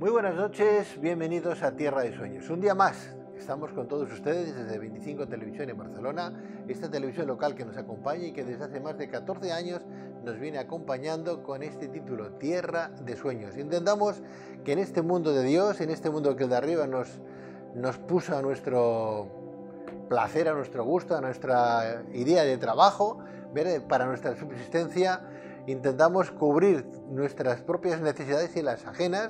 Muy buenas noches, bienvenidos a Tierra de Sueños. Un día más, estamos con todos ustedes desde 25 Televisión en Barcelona, esta televisión local que nos acompaña y que desde hace más de 14 años nos viene acompañando con este título, Tierra de Sueños. Intentamos que en este mundo de Dios, en este mundo que el de arriba nos, nos puso a nuestro placer, a nuestro gusto, a nuestra idea de trabajo, para nuestra subsistencia, intentamos cubrir nuestras propias necesidades y las ajenas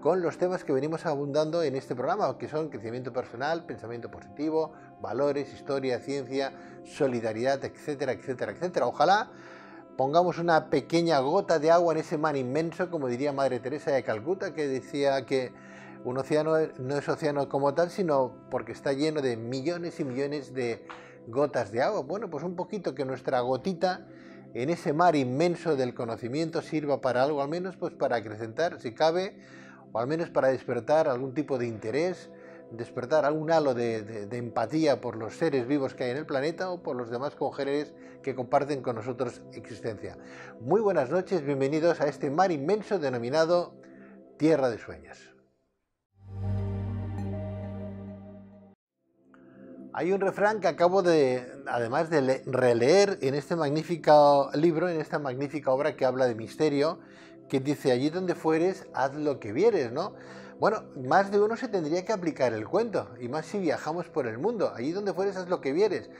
con los temas que venimos abundando en este programa, que son crecimiento personal, pensamiento positivo, valores, historia, ciencia, solidaridad, etcétera, etcétera, etcétera. Ojalá pongamos una pequeña gota de agua en ese mar inmenso, como diría Madre Teresa de Calcuta, que decía que un océano no es océano como tal, sino porque está lleno de millones y millones de gotas de agua. Bueno, pues un poquito que nuestra gotita en ese mar inmenso del conocimiento sirva para algo, al menos pues para acrecentar, si cabe, o al menos para despertar algún tipo de interés, despertar algún halo de, empatía por los seres vivos que hay en el planeta o por los demás congéneres que comparten con nosotros existencia. Muy buenas noches, bienvenidos a este mar inmenso denominado Tierra de Sueños. Hay un refrán que acabo de, además de releer en este magnífico libro, en esta magnífica obra que habla de misterio que dice, allí donde fueres, haz lo que vieres, ¿no? Bueno, más de uno se tendría que aplicar el cuento, y más si viajamos por el mundo, allí donde fueres, haz lo que vieres.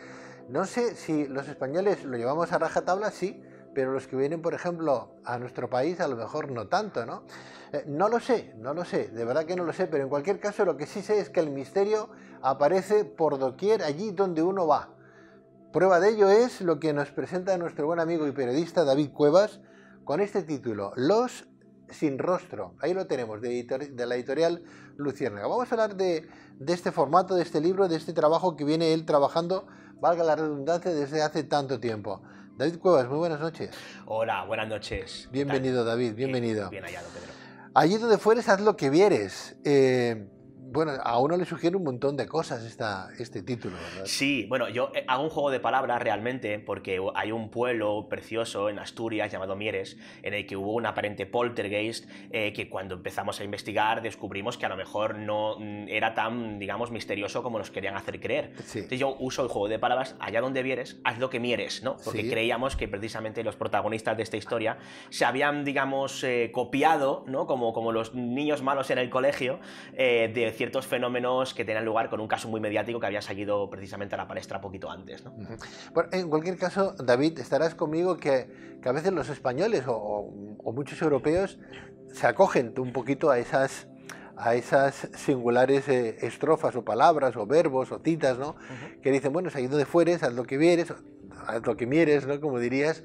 No sé si los españoles lo llevamos a rajatabla, sí, pero los que vienen, por ejemplo, a nuestro país, a lo mejor no tanto, ¿no? Eh, no lo sé, no lo sé, de verdad que no lo sé, pero en cualquier caso lo que sí sé es que el misterio aparece por doquier allí donde uno va. Prueba de ello es lo que nos presenta nuestro buen amigo y periodista David Cuevas con este título, Los sin rostro. Ahí lo tenemos, de, la editorial Luciérnaga. Vamos a hablar de, este formato, de este libro, de este trabajo que viene él trabajando, valga la redundancia, desde hace tanto tiempo. David Cuevas, muy buenas noches. Hola, buenas noches. Bienvenido, David, bienvenido. Bien, allá, hallado, Pedro. Allí donde fueres, haz lo que vieres. Eh, bueno, a uno le sugiere un montón de cosas este título, ¿verdad? Sí, bueno, yo eh, hago un juego de palabras realmente porque hay un pueblo precioso en Asturias llamado Mieres en el que hubo un aparente poltergeist eh, que cuando empezamos a investigar descubrimos que a lo mejor no mm, era tan, digamos, misterioso como nos querían hacer creer. Entonces yo uso el juego de palabras, allá donde vieres, haz lo que mieres, ¿no? Porque creíamos que precisamente los protagonistas de esta historia se habían, digamos, eh, copiado, ¿no? Como, como los niños malos en el colegio, de ciertos fenómenos que tenían lugar con un caso muy mediático que había salido precisamente a la palestra poquito antes. en cualquier caso, David, estarás conmigo que, a veces los españoles o, muchos europeos se acogen un poquito a esas a esas singulares eh, estrofas o palabras o verbos o citas, ¿no? Que dicen, bueno, es de donde fueres, haz lo que vieres, haz lo que mieres, ¿no? Como dirías,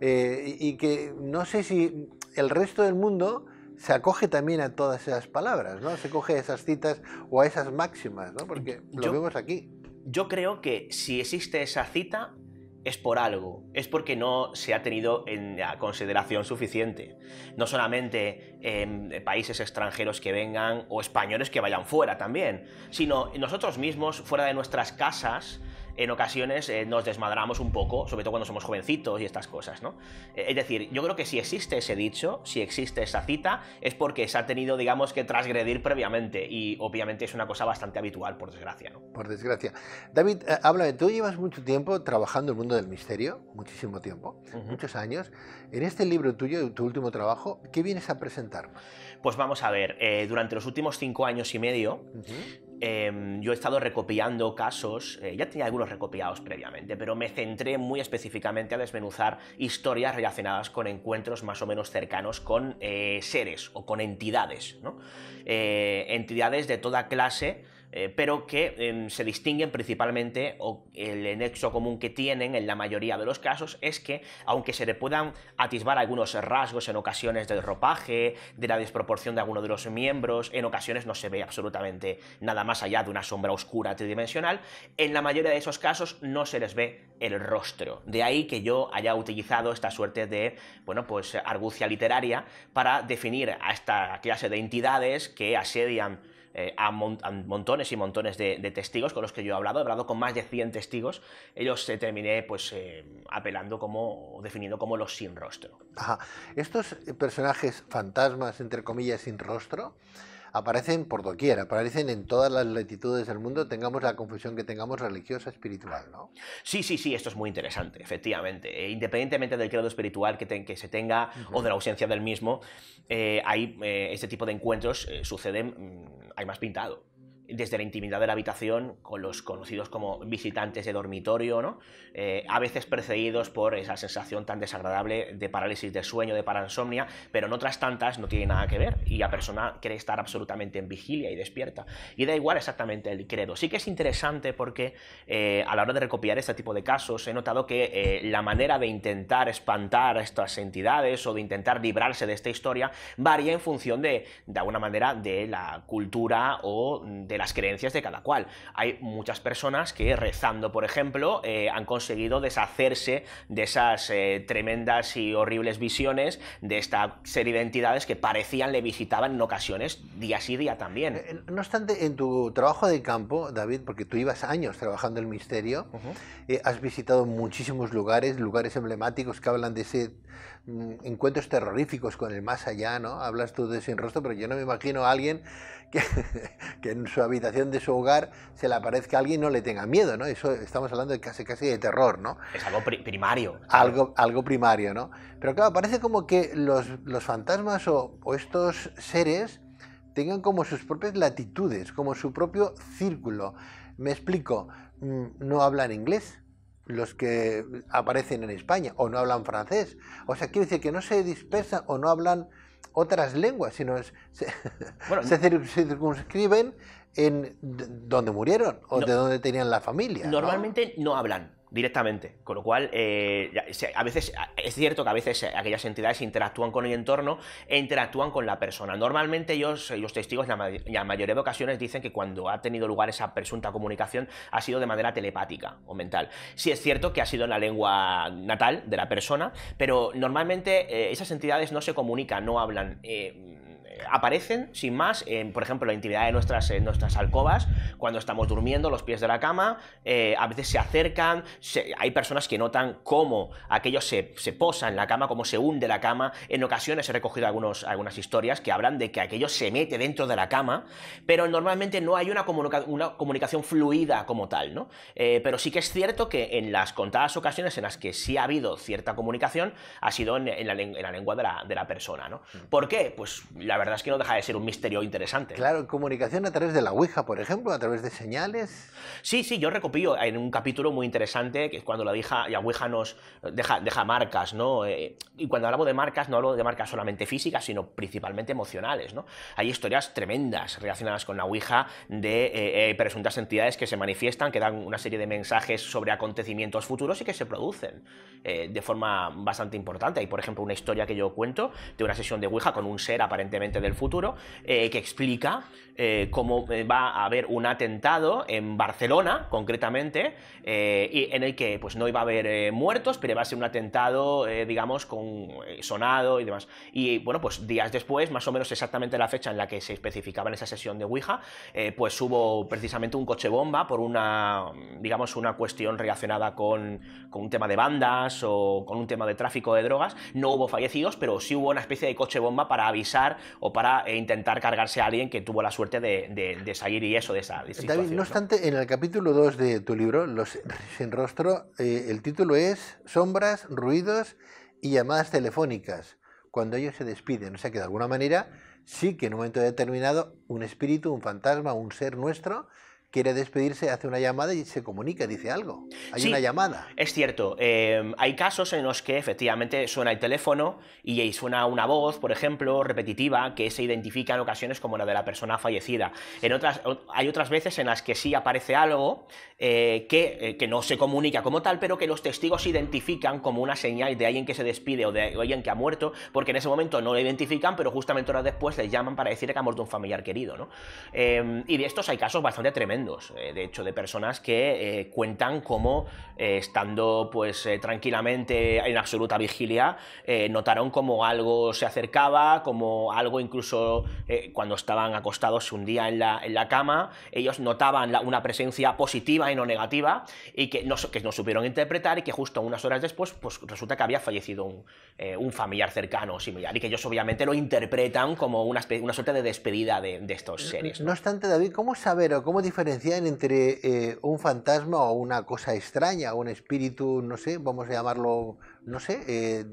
eh, y que no sé si el resto del mundo se acoge también a todas esas palabras, ¿no? Se acoge a esas citas o a esas máximas, ¿no? Porque lo vemos aquí. Yo creo que si existe esa cita es por algo, es porque no se ha tenido en consideración suficiente. No solamente em, países extranjeros que vengan o españoles que vayan fuera también, sino nosotros mismos fuera de nuestras casas en ocasiones eh, nos desmadramos un poco, sobre todo cuando somos jovencitos y estas cosas, ¿no? Eh, es decir, yo creo que si existe ese dicho, si existe esa cita, es porque se ha tenido, digamos, que transgredir previamente y obviamente es una cosa bastante habitual, por desgracia, ¿no? Por desgracia. David, habla eh, de tú llevas mucho tiempo trabajando en el mundo del misterio, muchísimo tiempo, muchos años. En este libro tuyo, tu último trabajo, ¿qué vienes a presentar? Pues vamos a ver, durante los últimos cinco años y medio, Em, yo he estado recopilando casos, eh, ya tenía algunos recopilados previamente, pero me centré muy específicamente a desmenuzar historias relacionadas con encuentros más o menos cercanos con eh, seres o con entidades, eh, entidades de toda clase eh, pero que em, se distinguen principalmente, o el nexo común que tienen en la mayoría de los casos es que, aunque se le puedan atisbar algunos rasgos en ocasiones del ropaje, de la desproporción de alguno de los miembros, en ocasiones no se ve absolutamente nada más allá de una sombra oscura tridimensional, en la mayoría de esos casos no se les ve el rostro. De ahí que yo haya utilizado esta suerte de, bueno, pues argucia literaria para definir a esta clase de entidades que asedian eh, a, montones y montones de, testigos con los que yo he hablado, he hablado con más de 100 testigos, ellos se terminé pues eh, apelando como, definiendo como los sin rostro. Estos personajes fantasmas, entre comillas, sin rostro, aparecen por doquier, aparecen en todas las latitudes del mundo, tengamos la confusión que tengamos religiosa, espiritual, ¿no? Sí, sí, sí, esto es muy interesante, efectivamente. Eh, independientemente del credo espiritual que, se tenga o de la ausencia del mismo, eh, hay, eh, este tipo de encuentros suceden, mm, hay más pintado desde la intimidad de la habitación con los conocidos como visitantes de dormitorio, ¿no? Eh, a veces precedidos por esa sensación tan desagradable de parálisis de sueño, de paransomnia, pero en otras tantas no tiene nada que ver y la persona quiere estar absolutamente en vigilia y despierta. Y da igual exactamente el credo. Sí que es interesante porque eh, a la hora de recopilar este tipo de casos he notado que eh, la manera de intentar espantar a estas entidades o de intentar librarse de esta historia varía en función de, de alguna manera, de la cultura o de las creencias de cada cual. Hay muchas personas que rezando, por ejemplo, eh, han conseguido deshacerse de esas eh, tremendas y horribles visiones, de esta serie de entidades que parecían le visitaban en ocasiones día sí, día también. Eh, no obstante, en tu trabajo de campo, David, porque tú ibas años trabajando el misterio, has visitado muchísimos lugares, lugares emblemáticos que hablan de ese Mm, encuentros terroríficos con el más allá, ¿no? Hablas tú de sin rostro, pero yo no me imagino a alguien que, en su habitación de su hogar se le aparezca a alguien y no le tenga miedo, ¿no? Eso estamos hablando de casi casi de terror, ¿no? Es algo primario. Algo, algo primario, ¿no? Pero claro, parece como que los, los fantasmas o estos seres tengan como sus propias latitudes, como su propio círculo. Me explico, mm, no hablan inglés, los que aparecen en España o no hablan francés. O sea, quiere decir que no se dispersan o no hablan otras lenguas, sino se, circunscriben en donde murieron o de donde tenían la familia. Normalmente no hablan, directamente. Con lo cual, eh, a veces es cierto que a veces aquellas entidades interactúan con el entorno e interactúan con la persona. Normalmente ellos, los testigos, en la, mayoría de ocasiones dicen que cuando ha tenido lugar esa presunta comunicación ha sido de manera telepática o mental. Sí es cierto que ha sido en la lengua natal de la persona, pero normalmente eh, esas entidades no se comunican, no hablan. Eh, aparecen sin más, por ejemplo, la intimidad de nuestras, eh, nuestras alcobas, cuando estamos durmiendo, los pies de la cama, eh, a veces se acercan, hay personas que notan cómo aquello se, posa en la cama, cómo se hunde la cama, en ocasiones he recogido algunos, algunas historias que hablan de que aquello se mete dentro de la cama, pero normalmente no hay una, una comunicación fluida como tal, ¿no? Eh, pero sí que es cierto que en las contadas ocasiones en las que sí ha habido cierta comunicación, ha sido en, la, lengua de la, persona, ¿no? Mm. ¿Por qué? Pues la verdad verdad es que no deja de ser un misterio interesante. Claro, comunicación a través de la Ouija, por ejemplo, a través de señales. Sí, sí, yo recopilo en un capítulo muy interesante que es cuando la Ouija, la Ouija nos deja, deja marcas, ¿no? Eh, y cuando hablamos de marcas, no hablo de marcas solamente físicas, sino principalmente emocionales, ¿no? Hay historias tremendas relacionadas con la Ouija de eh, eh, presuntas entidades que se manifiestan, que dan una serie de mensajes sobre acontecimientos futuros y que se producen de forma bastante importante. Hay, por ejemplo, una historia que yo cuento de una sesión de Ouija con un ser aparentemente del futuro, eh, que explica eh, cómo eh, va a haber un atentado en Barcelona, concretamente, y en el que pues, no iba a haber muertos, pero iba a ser un atentado, digamos, con sonado y demás. Y bueno, pues días después, más o menos exactamente la fecha en la que se especificaba en esa sesión de Ouija, pues hubo precisamente un coche bomba por una, digamos, una cuestión relacionada con, con un tema de bandas o con un tema de tráfico de drogas. No hubo fallecidos, pero sí hubo una especie de coche bomba para avisar para eh, intentar cargarse a alguien que tuvo la suerte de, salir y eso de esa no obstante, en el capítulo 2 de tu libro, Los sin rostro, eh, el título es Sombras, ruidos y llamadas telefónicas, cuando ellos se despiden. O sea que de alguna manera sí que en un momento determinado un espíritu, un fantasma, un ser nuestro quiere despedirse, hace una llamada y se comunica, dice algo. Hay una llamada. Es cierto. Em, hay casos en los que efectivamente suena el teléfono y suena una voz, por ejemplo, repetitiva, que se identifica en ocasiones como la de la persona fallecida. En otras, hay otras veces en las que sí aparece algo eh, eh, que, no se comunica como tal, pero que los testigos identifican como una señal de alguien que se despide o de alguien que ha muerto, porque en ese momento no lo identifican, pero justamente horas después les llaman para decir que ha muerto un familiar querido. Em, y de estos hay casos bastante tremendos eh, de hecho, de personas que eh, cuentan cómo, eh, estando pues tranquilamente en absoluta vigilia, notaron como algo se acercaba, como algo incluso cuando estaban acostados un día en la, en la cama, ellos notaban una presencia positiva y no negativa y que no, que no supieron interpretar y que justo unas horas después pues resulta que había fallecido un, un familiar cercano o similar y que ellos obviamente lo interpretan como una, una suerte de despedida de, estos seres. ¿no? no obstante, David, ¿cómo saber o cómo diferenciar diferenciar entre eh, un fantasma o una cosa extraña, un espíritu, no sé, vamos a llamarlo, no sé, eh,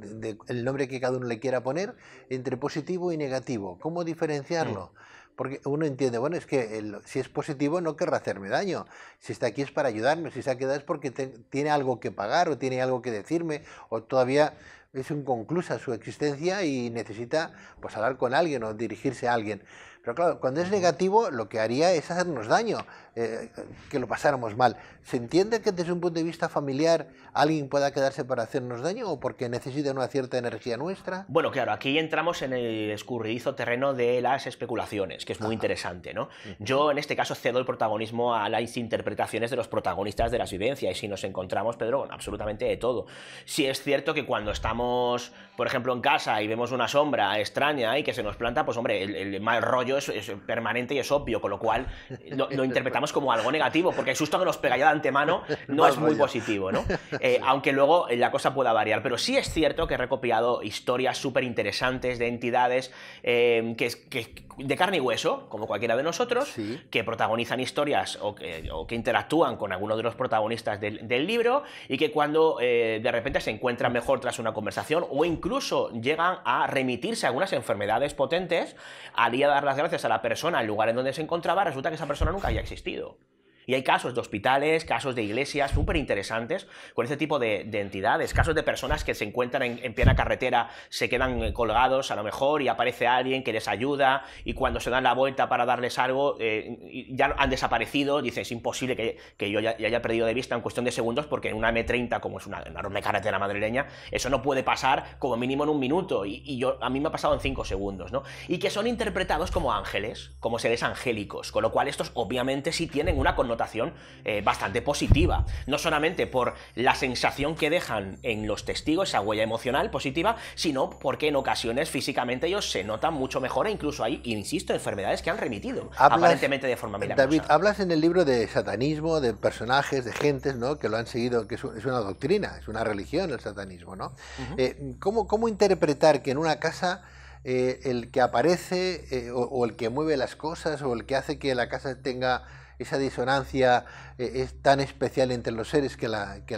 el nombre que cada uno le quiera poner, entre positivo y negativo? ¿Cómo diferenciarlo? Mm. Porque uno entiende, bueno, es que si es positivo no querrá hacerme daño, si está aquí es para ayudarme, si se ha quedado es porque tiene algo que pagar o tiene algo que decirme o todavía es inconclusa su existencia y necesita pues hablar con alguien o dirigirse a alguien. Pero claro, cuando es negativo, lo que haría es hacernos daño. Eh, que lo pasáramos mal. ¿Se entiende que desde un punto de vista familiar alguien pueda quedarse para hacernos daño o porque necesita una cierta energía nuestra? Bueno, claro, aquí entramos en el escurridizo terreno de las especulaciones, que es muy interesante, ¿no? Yo en este caso cedo el protagonismo a las interpretaciones de los protagonistas de las vivencias y si nos encontramos, Pedro, absolutamente de todo. Si es cierto que cuando estamos, por ejemplo, en casa y vemos una sombra extraña y que se nos planta, pues hombre, el, mal rollo es, permanente y es obvio, con lo cual lo interpretamos como algo negativo, porque el susto que nos pega ya de antemano no es muy positivo, ¿no? Eh, aunque luego eh, la cosa pueda variar. Pero sí es cierto que he recopilado historias súper interesantes de entidades eh, que, que, de carne y hueso, como cualquiera de nosotros, que protagonizan historias o que, interactúan con alguno de los protagonistas del, libro y que cuando eh, de repente se encuentran mejor tras una conversación o incluso llegan a remitirse a algunas enfermedades potentes, al ir a dar las gracias a la persona, al lugar en donde se encontraba, resulta que esa persona nunca había existido. Y hay casos de hospitales, casos de iglesias súper interesantes con este tipo de, entidades, casos de personas que se encuentran en, en, plena carretera, se quedan eh, colgados a lo mejor y aparece alguien que les ayuda y cuando se dan la vuelta para darles algo eh, ya han desaparecido, dicen es imposible que, que yo ya, haya perdido de vista en cuestión de segundos porque en una M30, como es una, enorme carretera madrileña, eso no puede pasar como mínimo en un minuto y, yo, a mí me ha pasado en cinco segundos, ¿no? Y que son interpretados como ángeles, como seres angélicos, con lo cual estos obviamente sí tienen una connotación notación eh, bastante positiva, no solamente por la sensación que dejan en los testigos, esa huella emocional positiva, sino porque en ocasiones físicamente ellos se notan mucho mejor e incluso hay, insisto, enfermedades que han remitido, aparentemente de forma milagrosa. David, hablas en el libro de satanismo, de personajes, de gentes, ¿no? Que lo han seguido, que es una doctrina, es una religión el satanismo, ¿no? Eh, ¿cómo, interpretar que en una casa... Eh, el que aparece o, el que mueve las cosas o el que hace que la casa tenga esa disonancia eh, es tan especial entre los seres que la, que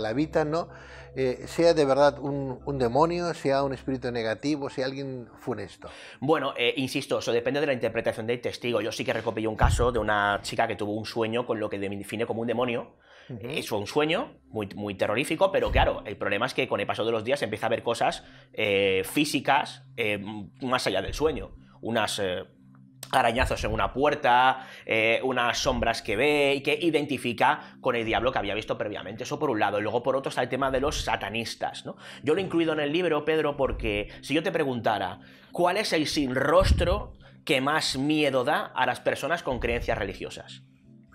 la, habitan, ¿no? Eh, sea de verdad un, demonio, sea un espíritu negativo, sea alguien funesto. Bueno, eh, insisto, eso depende de la interpretación del testigo. Yo sí que recopilé un caso de una chica que tuvo un sueño con lo que define como un demonio. Es un sueño muy, muy terrorífico, pero claro, el problema es que con el paso de los días empieza a ver cosas físicas más allá del sueño. Unas arañazos en una puerta, eh, unas sombras que ve y que identifica con el diablo que había visto previamente. Eso por un lado. Y luego por otro está el tema de los satanistas. ¿no? Yo lo he incluido en el libro, Pedro, porque si yo te preguntara, ¿cuál es el sin rostro que más miedo da a las personas con creencias religiosas?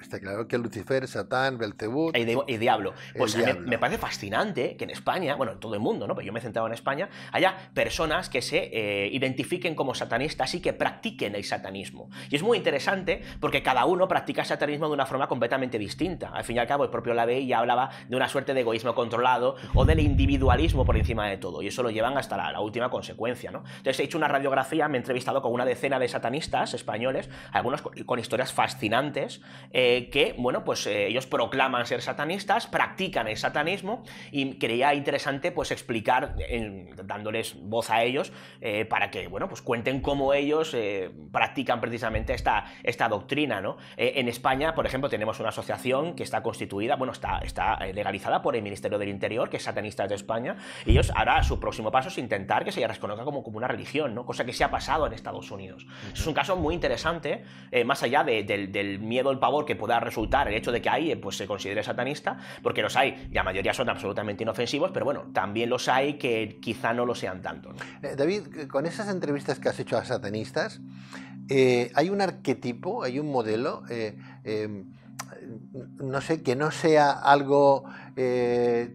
está claro que Lucifer, Satán, Belcebú. Y, Diablo. Pues me, me, parece fascinante que en España, bueno, en todo el mundo, ¿no? Pero yo me he centrado en España, haya personas que se eh, identifiquen como satanistas y que practiquen el satanismo. Y es muy interesante porque cada uno practica el satanismo de una forma completamente distinta. Al fin y al cabo, el propio Lavey ya hablaba de una suerte de egoísmo controlado o del individualismo por encima de todo. Y eso lo llevan hasta la, última consecuencia, ¿no? Entonces he hecho una radiografía, me he entrevistado con una decena de satanistas españoles, algunos con, historias fascinantes. Eh, eh, que, bueno, pues eh, ellos proclaman ser satanistas, practican el satanismo y creía interesante pues explicar, dándoles voz a ellos, eh, para que, bueno, pues cuenten cómo ellos practican precisamente esta, esta doctrina, ¿no? en España, por ejemplo, tenemos una asociación que está constituida, bueno, está, está legalizada por el Ministerio del Interior, que es Satanistas de España, y ellos ahora su próximo paso es intentar que se reconozca como, como una religión, ¿no? Cosa que se ha pasado en Estados Unidos. Es un caso muy interesante, más allá del, del miedo, el pavor que pueda resultar el hecho de que ahí eh, pues, se considere satanista, porque los hay, la mayoría son absolutamente inofensivos, pero bueno, también los hay que quizá no lo sean tanto. Eh, David, con esas entrevistas que has hecho a satanistas, eh, hay un arquetipo, hay un modelo, em, no sé, que no sea algo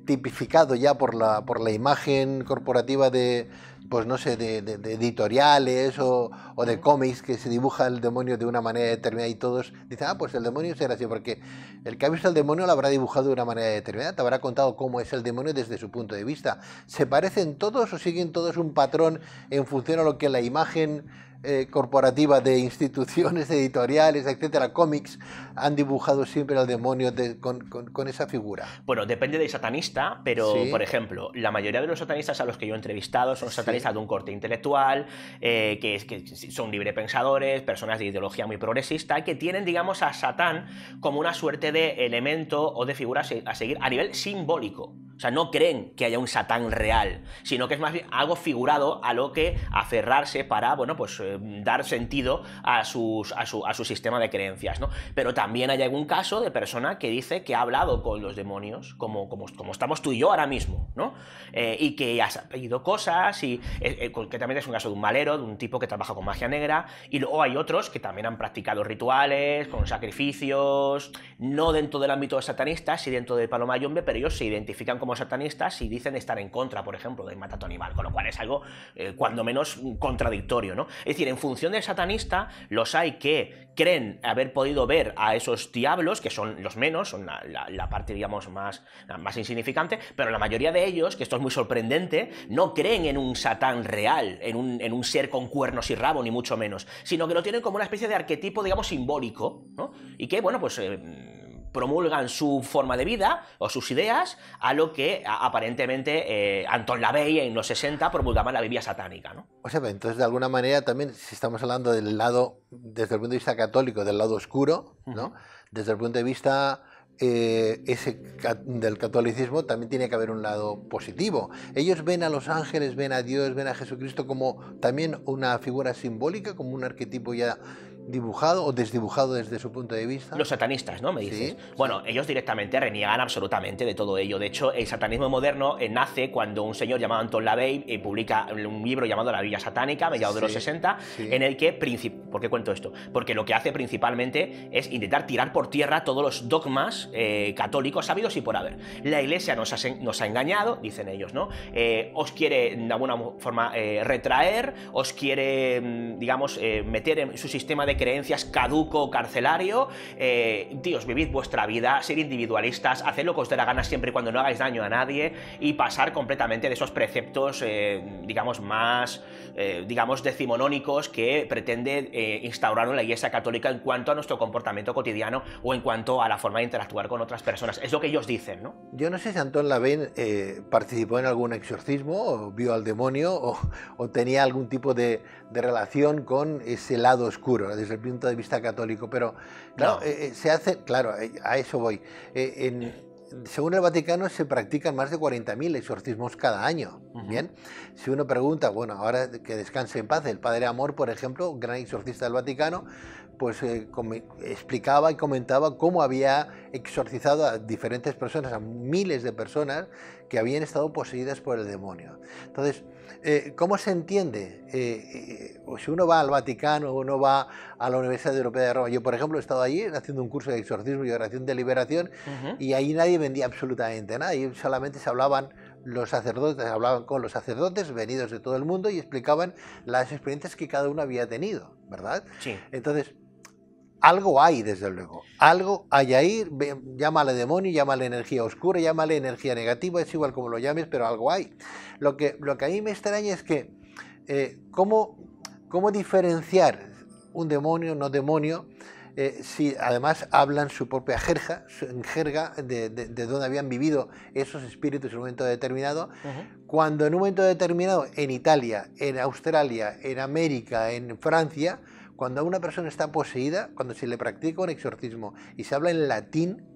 tipificado ya por la, por la imagen corporativa de pues no sé, de, editoriales o, de cómics que se dibuja el demonio de una manera determinada y todos dicen, ah, pues el demonio será así, porque el que ha visto el demonio lo habrá dibujado de una manera determinada, te habrá contado cómo es el demonio desde su punto de vista. ¿Se parecen todos o siguen todos un patrón en función a lo que la imagen eh, corporativa de instituciones editoriales, etcétera, cómics, han dibujado siempre al demonio con, esa figura. Bueno, depende del satanista, pero, por ejemplo, la mayoría de los satanistas a los que yo he entrevistado son satanistas de un corte intelectual, eh, que, es, que son librepensadores, personas de ideología muy progresista, que tienen, digamos, a Satán como una suerte de elemento o de figura a seguir a nivel simbólico. O sea, no creen que haya un Satán real, sino que es más bien algo figurado a lo que aferrarse para, bueno, pues eh, dar sentido a, a, su, sistema de creencias, Pero también hay algún caso de persona que dice que ha hablado con los demonios, como, como, estamos tú y yo ahora mismo, ¿no? Eh, y que ha pedido cosas, y eh, también concretamente es un caso de un malero, de un tipo que trabaja con magia negra, y luego hay otros que también han practicado rituales, con sacrificios, no dentro del ámbito satanista, sí dentro del paloma yombe, pero ellos se identifican como satanistas y dicen estar en contra, por ejemplo, de a tu Animal, con lo cual es algo eh, cuando menos mm, contradictorio, ¿no? Es decir, en función del satanista, los hay que creen haber podido ver a esos diablos, que son los menos, son la, parte, digamos, más, más insignificante, pero la mayoría de ellos, que esto es muy sorprendente, no creen en un satán real, en un, ser con cuernos y rabo, ni mucho menos, sino que lo tienen como una especie de arquetipo, digamos, simbólico, Y que, bueno, pues... Eh, promulgan su forma de vida o sus ideas a lo que aparentemente eh, Anton LaVey en los 60 promulgaba la Biblia satánica. ¿no? O sea, entonces de alguna manera también, si estamos hablando del lado, desde el punto de vista católico, del lado oscuro, ¿no? desde el punto de vista... Eh, del catolicismo también tiene que haber un lado positivo. Ellos ven a los ángeles, ven a Dios, ven a Jesucristo como también una figura simbólica, como un arquetipo ya dibujado o desdibujado desde su punto de vista. Los satanistas, ¿no? Me dices. bueno, ellos directamente reniegan absolutamente de todo ello. De hecho, el satanismo moderno eh, nace cuando un señor llamado Anton LaVey eh, publica un libro llamado La Biblia Satánica, mediado mediados de los 60, en el que... ¿Por qué cuento esto? Porque lo que hace principalmente es intentar tirar por tierra todos los dogmas eh, católicos sabidos y por haber. La Iglesia nos nos ha engañado, dicen ellos, ¿no? os quiere de alguna forma retraer, os quiere, mm, digamos, meter en su sistema de creencias caduco carcelario. Dios, eh, vivid vuestra vida, ser individualistas, haced lo que os dé la gana siempre y cuando no hagáis daño a nadie y pasar completamente de esos preceptos, eh, digamos, más, eh, digamos, decimonónicos que pretende instaurar la Iglesia Católica en cuanto a nuestro comportamiento cotidiano o en cuanto a la forma de interactuar con otras personas. Es lo que ellos dicen, ¿no? Yo no sé si Antón Lavén participó en algún exorcismo, o vio al demonio o, tenía algún tipo de, de relación con ese lado oscuro, desde el punto de vista católico, pero eh, eh, se hace, claro, eh, a eso voy. en, según el Vaticano se practican más de 40.000 exorcismos cada año. Bien, si uno pregunta, bueno, ahora que descanse en paz, el Padre Amor, por ejemplo, gran exorcista del Vaticano, pues eh, explicaba y comentaba cómo había exorcizado a diferentes personas, a miles de personas que habían estado poseídas por el demonio. Entonces, eh, ¿cómo se entiende? Eh, si uno va al Vaticano, o uno va a la Universidad Europea de Roma, yo por ejemplo he estado allí haciendo un curso de exorcismo y oración de liberación y ahí nadie vendía absolutamente nada, y solamente se hablaban los sacerdotes, hablaban con los sacerdotes venidos de todo el mundo y explicaban las experiencias que cada uno había tenido, ¿verdad? Sí. Entonces, algo hay, desde luego. Algo hay ahí, llámale demonio, llámale energía oscura, llámale energía negativa, es igual como lo llames, pero algo hay. Lo que, lo a mí me extraña es que, eh, ¿cómo, diferenciar un demonio, no demonio, eh, si además hablan su propia jerga, su, jerga de, dónde habían vivido esos espíritus en un momento determinado, cuando en un momento determinado en Italia, en Australia, en América, en Francia, cuando una persona está poseída, cuando se le practica un exorcismo y se habla en latín,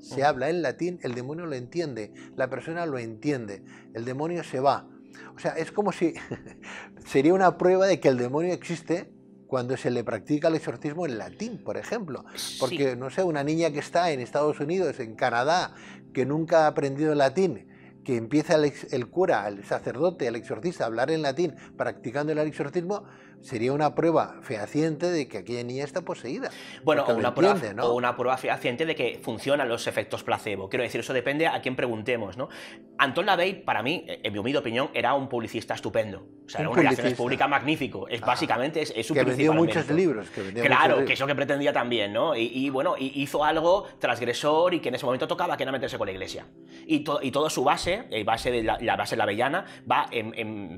se habla en latín, el demonio lo entiende, la persona lo entiende, el demonio se va. O sea, es como si sería una prueba de que el demonio existe cuando se le practica el exorcismo en latín, por ejemplo. Porque, no sé, una niña que está en Estados Unidos, en Canadá, que nunca ha aprendido latín, que empieza el, el cura, el sacerdote, el exorcista a hablar en latín, practicando el exorcismo, sería una prueba fehaciente de que aquella niña está poseída. Bueno, o una, prueba, una prueba fehaciente de que funcionan los efectos placebo. Quiero decir, eso depende a quién preguntemos, ¿no? Anton LaVey, para mí, eh, en mi humilde opinión, era un publicista estupendo. O sea, era una públicas magnífico. Es, básicamente es, es su que vendió muchos libros. claro, que eso que pretendía también, ¿no? Y, y, bueno, hizo algo transgresor y que en ese momento tocaba que era meterse con la iglesia. Y, y toda su base, la, eh, base de la avellana, va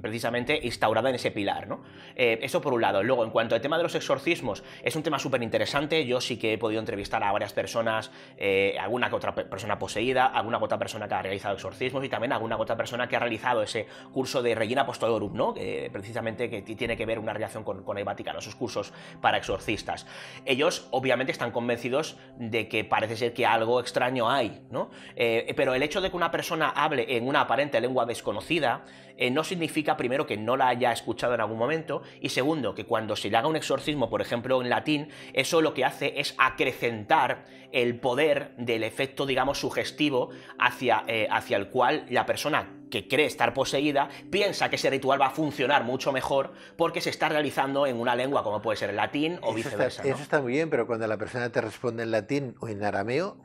precisamente instaurada en ese pilar, ¿no? Eh, eso por un lado. Luego, en cuanto al tema de los exorcismos, es un tema súper interesante. Yo sí que he podido entrevistar a varias personas, eh, alguna que otra persona poseída, alguna que otra persona que ha realizado exorcismos y también alguna que otra persona que ha realizado ese curso de Regina Apostolorum, ¿no? Que precisamente que tiene que ver una relación con, el Vaticano, esos cursos para exorcistas. Ellos, obviamente, están convencidos de que parece ser que algo extraño hay, ¿no? Eh, pero el hecho de que una persona hable en una aparente lengua desconocida, eh, no significa, primero, que no la haya escuchado en algún momento, y segundo, que cuando se le haga un exorcismo, por ejemplo, en latín, eso lo que hace es acrecentar el poder del efecto, digamos, sugestivo hacia, eh, hacia el cual la persona que cree estar poseída, piensa que ese ritual va a funcionar mucho mejor porque se está realizando en una lengua como puede ser el latín o viceversa. Eso está muy bien, pero cuando la persona te responde en latín o en arameo...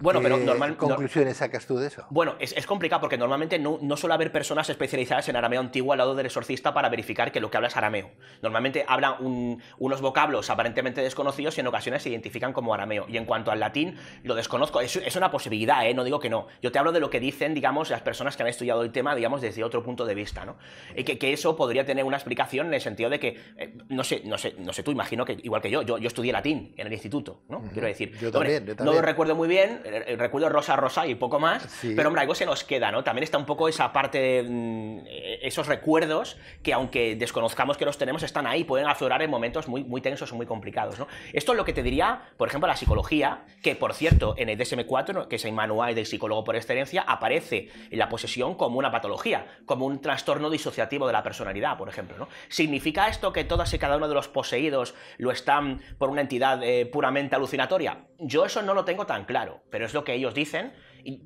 Bueno, pero normal... conclusiones sacas tú de eso? Bueno, es, es complicado porque normalmente no, no, suele haber personas especializadas en arameo antiguo al lado del exorcista para verificar que lo que habla es arameo. Normalmente hablan unos vocablos aparentemente desconocidos y en ocasiones se identifican como arameo. Y en cuanto al latín, lo desconozco. Es, es una posibilidad, ¿eh? no digo que no. Yo te hablo de lo que dicen, digamos, las personas que han estudiado el tema, digamos, desde otro punto de vista, ¿no? Y que, que eso podría tener una explicación en el sentido de que, eh, no sé, no sé, no sé, tú imagino que igual que yo, yo, yo estudié latín en el instituto, ¿no? Quiero decir, yo, yo también. no lo recuerdo muy bien, eh, eh, recuerdo Rosa Rosa y poco más, pero hombre, algo se nos queda, ¿no? También está un poco esa parte, mm, eh, esos recuerdos que aunque desconozcamos que los tenemos, están ahí, pueden aflorar en momentos muy, muy tensos muy complicados, Esto es lo que te diría, por ejemplo, la psicología, que por cierto, en el DSM-4, que es el manual del psicólogo por excelencia, aparece la posesión como una patología, como un trastorno disociativo de la personalidad, por ejemplo, ¿no? ¿Significa esto que todas y cada uno de los poseídos lo están por una entidad puramente alucinatoria? Yo eso no lo tengo tan claro claro, pero es lo que ellos dicen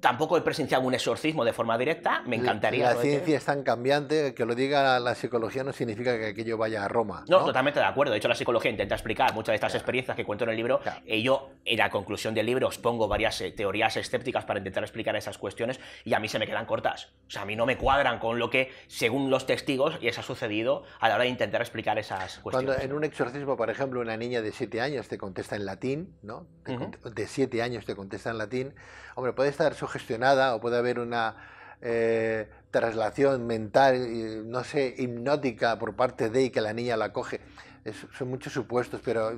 Tampoco he presenciado un exorcismo de forma directa, me encantaría. La, ciencia es tan cambiante que lo diga la psicología no significa que aquello vaya a Roma. No, totalmente de acuerdo. De hecho, la psicología intenta explicar muchas de estas experiencias que cuento en el libro. Y eh, yo, en la conclusión del libro, os pongo varias eh, teorías escépticas para intentar explicar esas cuestiones y a mí se me quedan cortas. O sea, a mí no me cuadran con lo que, según los testigos, y eso ha sucedido a la hora de intentar explicar esas cuestiones. Cuando en un exorcismo, por ejemplo, una niña de siete años te contesta en latín, ¿no? De 7 años te contesta en latín. Hombre, puede estar sugestionada o puede haber una eh, traslación mental, eh, no sé, hipnótica por parte de y que la niña la coge. son muchos supuestos, pero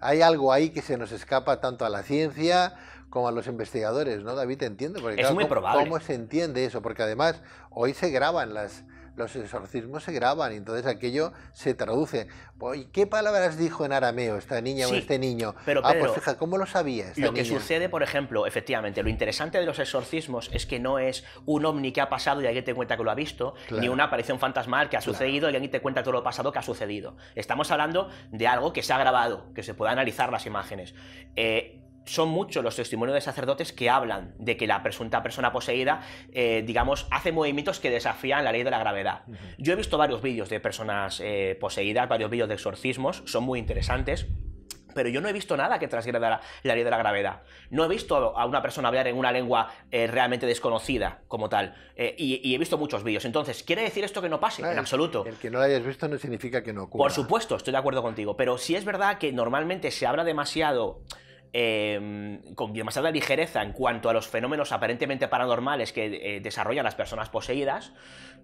hay algo ahí que se nos escapa tanto a la ciencia como a los investigadores, ¿no, David? Te entiendo. ¿Cómo se entiende eso? Porque además hoy se graban las, los exorcismos se graban y entonces aquello se traduce. Pues, ¿Qué palabras dijo en arameo esta niña o este niño? Pero, ah, pues fija, ¿cómo lo sabías? Lo que sucede, por ejemplo, efectivamente, lo interesante de los exorcismos es que no es un ovni que ha pasado y alguien te cuenta que lo ha visto, ni una aparición fantasmal que ha sucedido y alguien te cuenta todo lo pasado que ha sucedido. Estamos hablando de algo que se ha grabado, que se pueda analizar las imágenes. Eh, son muchos los testimonios de sacerdotes que hablan de que la presunta persona poseída, eh, digamos, hace movimientos que desafían la ley de la gravedad. Yo he visto varios vídeos de personas eh, poseídas, varios vídeos de exorcismos, son muy interesantes pero yo no he visto nada que transgreda la, ley de la gravedad. No he visto a una persona hablar en una lengua eh, realmente desconocida como tal. y, he visto muchos vídeos. Entonces, ¿quiere decir esto que no pase? en absoluto. El, que no lo hayas visto no significa que no ocurra. Por supuesto, estoy de acuerdo contigo. Pero si es verdad que normalmente se habla demasiado Em, con demasiada ligereza en cuanto a los fenómenos aparentemente paranormales que eh, desarrollan las personas poseídas,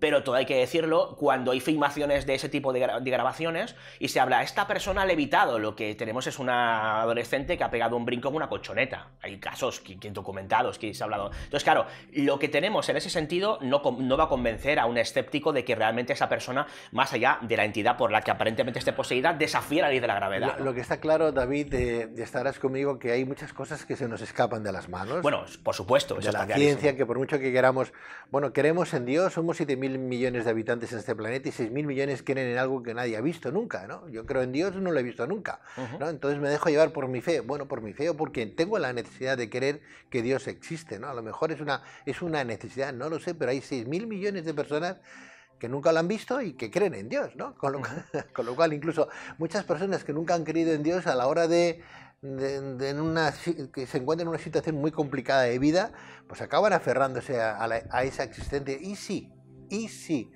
pero todo hay que decirlo, cuando hay filmaciones de ese tipo de, grabaciones y se habla, esta persona ha levitado, lo que tenemos es una adolescente que ha pegado un brinco en una cochoneta Hay casos que, documentados que se ha hablado. Entonces, claro, lo que tenemos en ese sentido no, va a convencer a un escéptico de que realmente esa persona, más allá de la entidad por la que aparentemente esté poseída, desafía la ley de la gravedad. Lo, que está claro, David, de eh, estarás conmigo que hay muchas cosas que se nos escapan de las manos. Bueno, por supuesto. la ciencia, que por mucho que queramos, bueno, creemos en Dios, somos 7.000 millones de habitantes en este planeta y 6.000 millones creen en algo que nadie ha visto nunca, ¿no? Yo creo en Dios, no lo he visto nunca, ¿no? Entonces me dejo llevar por mi fe, bueno, por mi fe o porque tengo la necesidad de creer que Dios existe, ¿no? A lo mejor es una, es una necesidad, no lo sé, pero hay 6.000 millones de personas que nunca lo han visto y que creen en Dios, ¿no? Con con lo, cual, incluso muchas personas que nunca han creído en Dios a la hora de en que se encuentran en una situación muy complicada de vida, pues acaban aferrándose a, a esa existencia. Y sí, y Sí,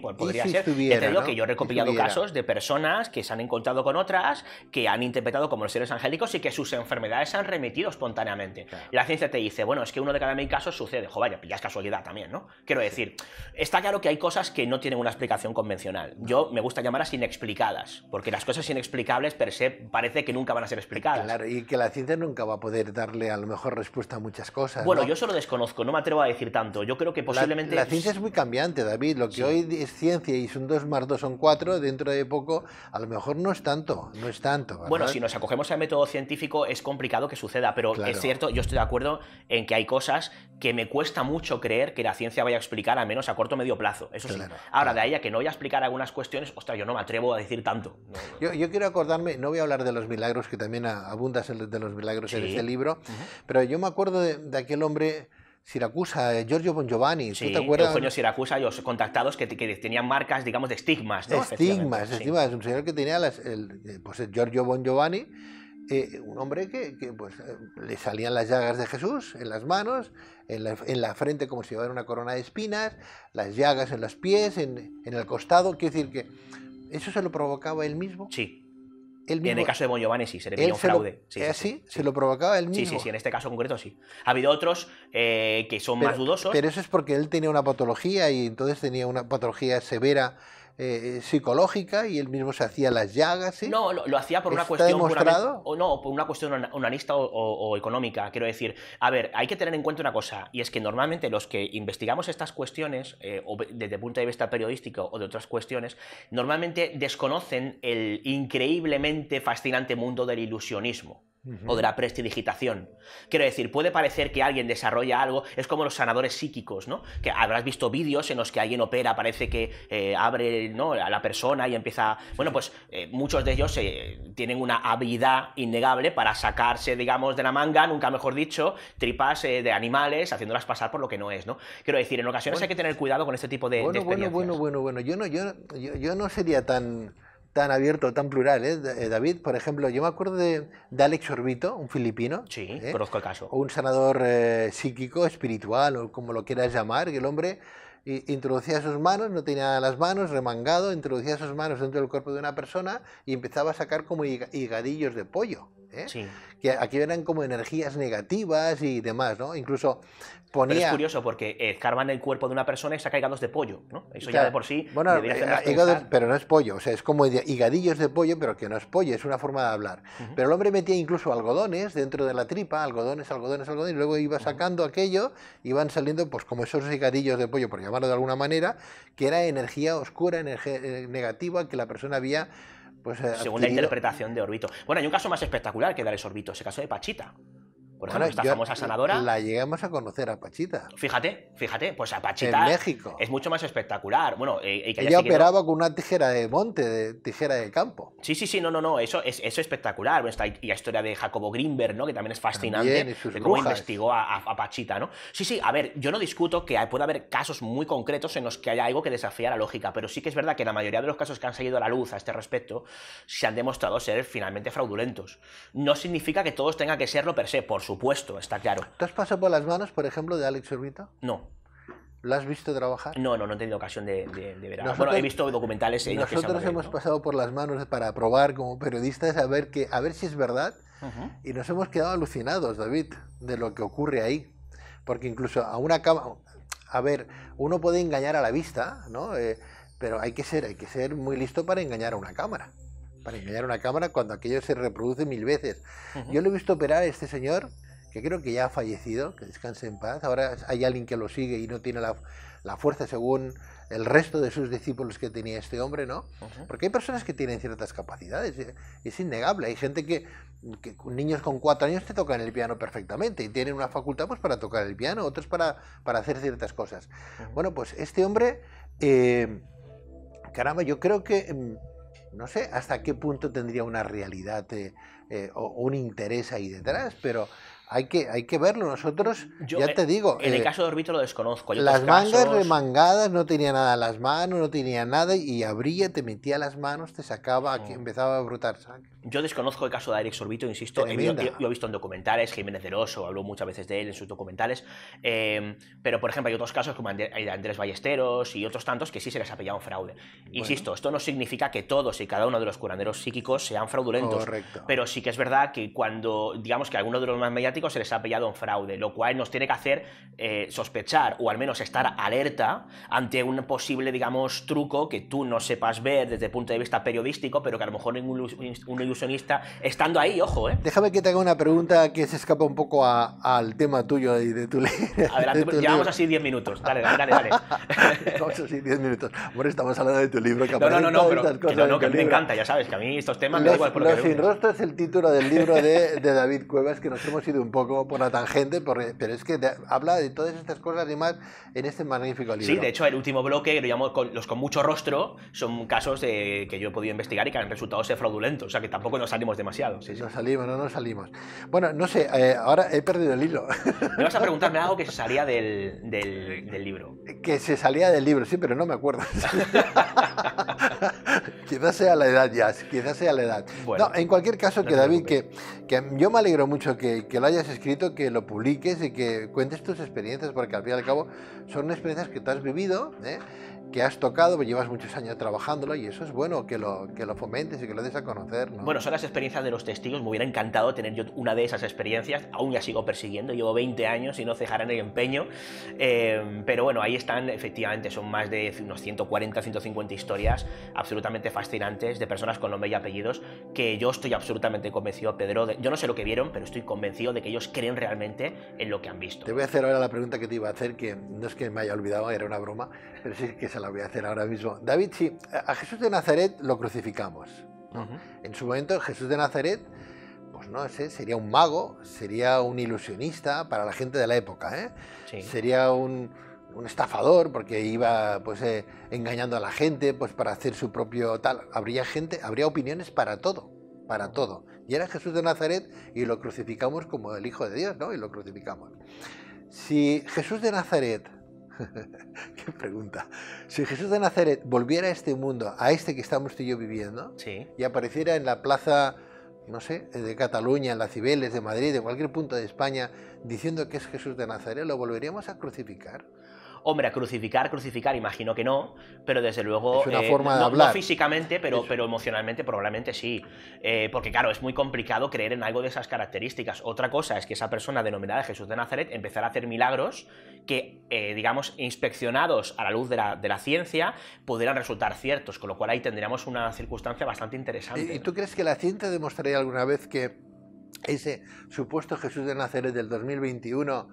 pues podría ser. que yo he recopilado casos de personas que se han encontrado con otras, que han interpretado como los seres angélicos y que sus enfermedades se han remitido espontáneamente. la ciencia te dice, bueno, es que uno de cada mil casos sucede. joder vaya, es casualidad también, ¿no? Quiero decir, está claro que hay cosas que no tienen una explicación convencional. Yo me gusta llamarlas inexplicadas, porque las cosas inexplicables per se parece que nunca van a ser explicadas. Claro, y que la ciencia nunca va a poder darle a lo mejor respuesta a muchas cosas. Bueno, yo solo desconozco, no me atrevo a decir tanto. Yo creo que posiblemente. la ciencia es muy cambiante. David. Lo que hoy es ciencia y son dos más dos son cuatro, dentro de poco a lo mejor no es tanto, no es tanto. Bueno, si nos acogemos al método científico es complicado que suceda, pero es cierto, yo estoy de acuerdo en que hay cosas que me cuesta mucho creer que la ciencia vaya a explicar, al menos a corto o medio plazo. Eso sí. Ahora, de ahí a que no voy a explicar algunas cuestiones, ostras, yo no me atrevo a decir tanto. Yo, quiero acordarme, no voy a hablar de los milagros, que también abundas de los milagros en este libro, pero yo me acuerdo de aquel hombre Siracusa, eh, Giorgio Bongiovanni, sí, ¿tú te acuerdas? Eugenio Siracusa, los contactados que, tenían marcas, digamos, de estigmas. Estigmas, estigmas. Un señor que tenía, el, eh, pues, eh, Giorgio Bongiovanni, eh, un hombre que, pues, le salían las llagas de Jesús en las manos, en la, frente como si llevara una corona de espinas, las llagas en los pies, en, en el costado. Quiero decir que eso se lo provocaba él mismo. Sí en el caso de Bon Giovanni sí, se le un fraude. Sí, así? Eh, ¿Se lo provocaba él mismo? Sí, sí, en este caso concreto sí. Ha habido otros eh, que son más dudosos. Pero eso es porque él tenía una patología y entonces tenía una patología severa eh, eh, psicológica y él mismo se hacía las llagas. ¿sí? No, lo, hacía por una cuestión. Demostrado? O no, por una cuestión humanista o, económica. Quiero decir, a ver, hay que tener en cuenta una cosa, y es que normalmente los que investigamos estas cuestiones, eh, o desde el punto de vista periodístico o de otras cuestiones, normalmente desconocen el increíblemente fascinante mundo del ilusionismo o de la prestidigitación. Quiero decir, puede parecer que alguien desarrolla algo, es como los sanadores psíquicos, ¿no? Que habrás visto vídeos en los que alguien opera, parece que eh, abre a la persona y empieza... Bueno, pues eh, muchos de ellos eh, tienen una habilidad innegable para sacarse, digamos, de la manga, nunca mejor dicho, tripas de animales, haciéndolas pasar por lo que no es, ¿no? Quiero decir, en ocasiones hay que tener cuidado con este tipo de... Bueno, bueno, bueno, bueno, bueno, yo no, yo, yo no sería tan tan abierto, tan plural, ¿eh? ¿eh? David, por ejemplo, yo me acuerdo de, Alex Orbito, un filipino. Sí, ¿eh? conozco el caso. un sanador eh, psíquico, espiritual, o como lo quieras llamar, que el hombre introducía sus manos, no tenía las manos, remangado, introducía sus manos dentro del cuerpo de una persona y empezaba a sacar como higadillos de pollo. ¿eh? Sí. Que aquí eran como energías negativas y demás, ¿no? Incluso es curioso porque escarban eh, el cuerpo de una persona y saca hígados de pollo, ¿no? Eso ya de por sí. Bueno, eh, pero no es pollo, o sea, es como higadillos de pollo, pero que no es pollo, es una forma de hablar. Pero el hombre metía incluso algodones dentro de la tripa, algodones, algodones, algodones, y luego iba sacando aquello, iban saliendo, pues como esos higadillos de pollo, por llamarlo de alguna manera, que era energía oscura, energía eh, negativa que la persona había. Pues, Según la interpretación de Orbito. Bueno, hay un caso más espectacular que dar es Orbito, ese caso de Pachita. Por ejemplo, esta famosa sanadora. La llegamos a conocer a Pachita. Fíjate, fíjate, pues a Pachita. En México. Es mucho más espectacular. Bueno, eh, eh, ella, operaba con una tijera de monte, de tijera de campo. Sí, sí, sí, no, no, no. Eso es, eso es espectacular. está y la historia de Jacobo Grimberg, ¿no? Que también es fascinante. cómo investigó a, Pachita, ¿no? Sí, sí, a ver, yo no discuto que pueda haber casos muy concretos en los que haya algo que desafía la lógica, pero sí que es verdad que la mayoría de los casos que han salido a la luz a este respecto se han demostrado ser finalmente fraudulentos. No significa que todos tengan que serlo per se, por supuesto supuesto, está claro. ¿Te has pasado por las manos, por ejemplo, de Alex Urbita? No. ¿Lo has visto trabajar? No, no, no he tenido ocasión de, de, ver. bueno, he visto documentales. y nosotros hemos pasado por las manos para probar como periodistas a ver, que, a ver si es verdad y nos hemos quedado alucinados, David, de lo que ocurre ahí. Porque incluso a una cámara... A ver, uno puede engañar a la vista, ¿no? Eh, pero hay que, ser, hay que ser muy listo para engañar a una cámara. Para engañar a una cámara cuando aquello se reproduce mil veces. Yo lo he visto operar a este señor que creo que ya ha fallecido, que descanse en paz. Ahora hay alguien que lo sigue y no tiene la, fuerza según el resto de sus discípulos que tenía este hombre, ¿no? Porque hay personas que tienen ciertas capacidades, eh, es innegable. Hay gente que, niños con cuatro años te tocan el piano perfectamente y tienen una facultad pues, para tocar el piano, otros para, para hacer ciertas cosas. Bueno, pues este hombre, eh, caramba, yo creo que mm, no sé hasta qué punto tendría una realidad eh, o, un interés ahí detrás, pero, hay que, hay que verlo. Nosotros, Yo, ya eh, te digo. En el eh, caso de Orbito lo desconozco. las mangas remangadas, no tenía nada en las manos, no tenía nada, y abría, te metía las manos, te sacaba, que empezaba a brotar Yo desconozco el caso de Alex Orbito, insisto. He, yo, he visto en documentales, Jiménez de Oso habló muchas veces de él en sus documentales. Em, pero, por ejemplo, hay otros casos como Andrés Ballesteros y otros tantos que sí se les ha pillado un fraude. Insisto, esto no significa que todos y cada uno de los curanderos psíquicos sean fraudulentos. Correcto. Pero sí que es verdad que cuando, digamos que alguno de los más mediáticos se les ha pillado en fraude, lo cual nos tiene que hacer eh, sospechar o al menos estar alerta ante un posible, digamos, truco que tú no sepas ver desde el punto de vista periodístico, pero que a lo mejor ningún un ilusionista estando ahí, ojo, ¿eh? Déjame que te haga una pregunta que se escapa un poco a, al tema tuyo y de tu libro. Adelante, llevamos así 10 minutos. Dale, dale, dale. dale. así 10 minutos. Bueno, estamos hablando de tu libro. Que no, no, no, no, no, me encanta, ya sabes, que a mí estos temas me da igual. Por los sin rostro es el título del libro de, de David Cuevas, que nos hemos ido un poco por la tangente, porque, pero es que habla de todas estas cosas y más en este magnífico libro. Sí, de hecho, el último bloque, que lo los con mucho rostro, son casos que yo he podido investigar y que han resultado ser fraudulentos, o sea que tampoco nos salimos demasiado. Sí, No salimos, no nos salimos. Bueno, no sé, eh, ahora he perdido el hilo. Me vas a preguntarme algo que se salía del, del, libro. Que se salía del libro, sí, pero no me acuerdo. quizás sea la edad, ya, quizás sea la edad. no, en cualquier caso, que David, que que yo me alegro mucho que, lo hayas escrito, que lo publiques y que cuentes tus experiencias, porque al fin y al cabo son experiencias que tú has vivido ¿eh? que has tocado, pues llevas muchos años trabajándolo y eso es bueno que lo, que lo fomentes y que lo des a conocer. Bueno, son las experiencias de los testigos. Me hubiera encantado tener yo una de esas experiencias. Aún ya sigo persiguiendo, llevo 20 años y no cejaré en el empeño. Em, pero bueno, ahí están, efectivamente, son más de unos 140, 150 historias absolutamente fascinantes de personas con nombre y apellidos que yo estoy absolutamente convencido, Pedro. yo no sé lo que vieron, pero estoy convencido de que ellos creen realmente en lo que han visto. Te voy a hacer ahora la pregunta que te iba a hacer, que no es que me haya olvidado, era una broma. Pero sí que se la voy a hacer ahora mismo. David, sí, a Jesús de Nazaret lo crucificamos. En su momento, Jesús de Nazaret, pues no sé, sería un mago, sería un ilusionista para la gente de la época. ¿eh? Sería un, estafador porque iba pues, eh, engañando a la gente pues, para hacer su propio tal. Habría gente, habría opiniones para todo, para todo. Y era Jesús de Nazaret y lo crucificamos como el Hijo de Dios, ¿no? Y lo crucificamos. Si Jesús de Nazaret Qué pregunta. Si Jesús de Nazaret volviera a este mundo, a este que estamos tú y yo viviendo, y apareciera en la plaza, no sé, de Cataluña, en la Cibeles, de Madrid, en cualquier punto de España, diciendo que es Jesús de Nazaret, ¿lo volveríamos a crucificar? Hombre, a crucificar, crucificar, imagino que no, pero desde luego. una eh, forma de no, hablar. físicamente, pero, pero emocionalmente probablemente sí. Eh, porque, claro, es muy complicado creer en algo de esas características. Otra cosa es que esa persona denominada Jesús de Nazaret empezara a hacer milagros que, eh, digamos, inspeccionados a la luz de la, de la, ciencia, pudieran resultar ciertos, con lo cual ahí tendríamos una circunstancia bastante interesante. ¿Y, tú crees que la ciencia demostraría alguna vez que ese supuesto Jesús de Nazaret del 2021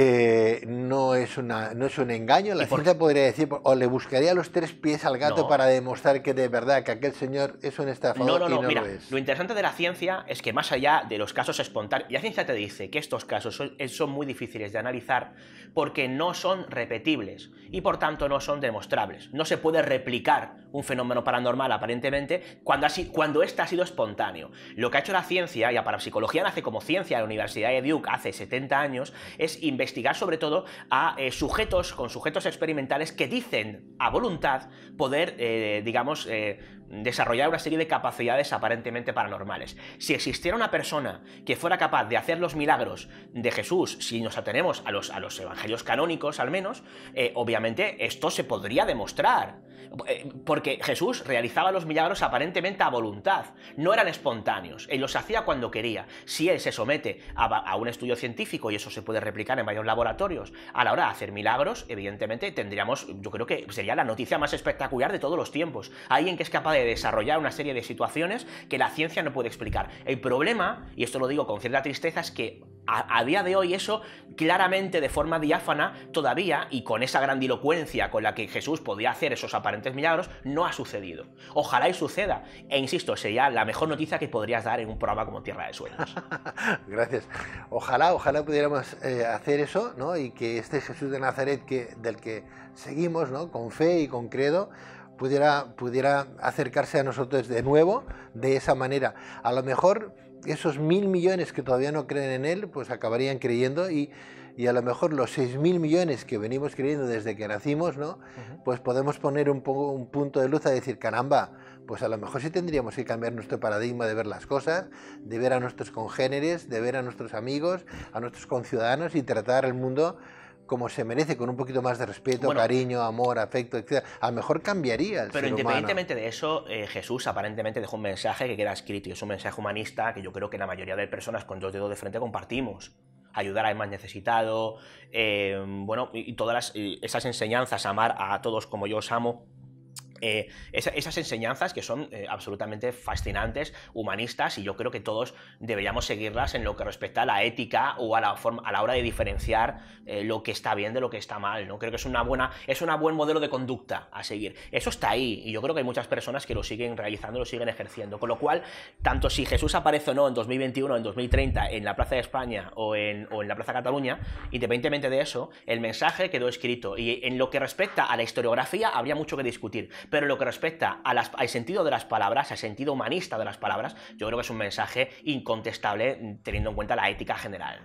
eh, no, es una, no es un engaño. La ciencia podría decir, o le buscaría los tres pies al gato para demostrar que de verdad que aquel señor es un estafador. No, no, no, no mira, lo, interesante de la ciencia es que más allá de los casos espontáneos, la ciencia te dice que estos casos eh, son, muy difíciles de analizar porque no son repetibles y por tanto no son demostrables. No se puede replicar un fenómeno paranormal aparentemente cuando, así cuando este ha sido espontáneo. Lo que ha hecho la ciencia, y la parapsicología nace como ciencia en la Universidad de Duke hace 70 años, es investigar investigar sobre todo a eh, sujetos con sujetos experimentales que dicen a voluntad poder, eh, digamos, eh, desarrollar una serie de capacidades aparentemente paranormales. Si existiera una persona que fuera capaz de hacer los milagros de Jesús, si nos atenemos a los, a los evangelios canónicos al menos, eh, obviamente esto se podría demostrar. Eh, porque Jesús realizaba los milagros aparentemente a voluntad, no eran espontáneos, él los hacía cuando quería. Si él se somete a, un estudio científico, y eso se puede replicar en varios laboratorios, a la hora de hacer milagros, evidentemente tendríamos, yo creo que sería la noticia más espectacular de todos los tiempos. Alguien que es capaz de desarrollar una serie de situaciones que la ciencia no puede explicar. El problema, y esto lo digo con cierta tristeza, es que a, día de hoy eso claramente de forma diáfana todavía y con esa grandilocuencia con la que Jesús podía hacer esos aparentes milagros no ha sucedido. Ojalá y suceda. E insisto, sería la mejor noticia que podrías dar en un programa como Tierra de Sueños. Gracias. Ojalá, ojalá pudiéramos eh, hacer eso, ¿no? Y que este Jesús de Nazaret que, del que seguimos, ¿no? Con fe y con credo, pudiera, acercarse a nosotros de nuevo de esa manera. A lo mejor esos mil millones que todavía no creen en Él, pues acabarían creyendo y, a lo mejor los seis mil millones que venimos creyendo desde que nacimos, ¿no? Pues podemos poner un, un punto de luz a decir, caramba, pues a lo mejor sí tendríamos que cambiar nuestro paradigma de ver las cosas, de ver a nuestros congéneres, de ver a nuestros amigos, a nuestros conciudadanos y tratar el mundo como se merece, con un poquito más de respeto, cariño, amor, afecto, etc. A lo mejor cambiaría. El pero independientemente de eso, eh, Jesús aparentemente dejó un mensaje que queda escrito y es un mensaje humanista que yo creo que la mayoría de personas con dos dedos de frente compartimos. Ayudar al más necesitado, eh, bueno, y, todas esas enseñanzas, amar a todos como yo os amo. Eh, esas enseñanzas que son eh, absolutamente fascinantes, humanistas, y yo creo que todos deberíamos seguirlas en lo que respecta a la ética o a la, forma, a la hora de diferenciar eh, lo que está bien de lo que está mal. ¿no? Creo que es una buena, es un buen modelo de conducta a seguir. Eso está ahí, y yo creo que hay muchas personas que lo siguen realizando, lo siguen ejerciendo. Con lo cual, tanto si Jesús aparece o no en 2021 o en 2030 en la Plaza de España o en, o en la Plaza de Cataluña, independientemente de eso, el mensaje quedó escrito. Y en lo que respecta a la historiografía, habría mucho que discutir. Pero lo que respecta a las, al sentido de las palabras, al sentido humanista de las palabras, yo creo que es un mensaje incontestable teniendo en cuenta la ética general.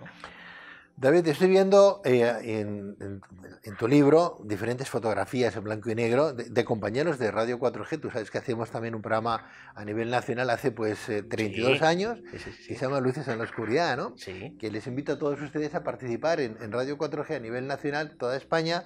David, estoy viendo eh, en, tu libro diferentes fotografías en blanco y negro de, compañeros de Radio 4G. Tú sabes que hacemos también un programa a nivel nacional hace pues 32 eh, años y se llama Luces en la Oscuridad, ¿no? Que les invito a todos ustedes a participar en, Radio 4G a nivel nacional, toda España,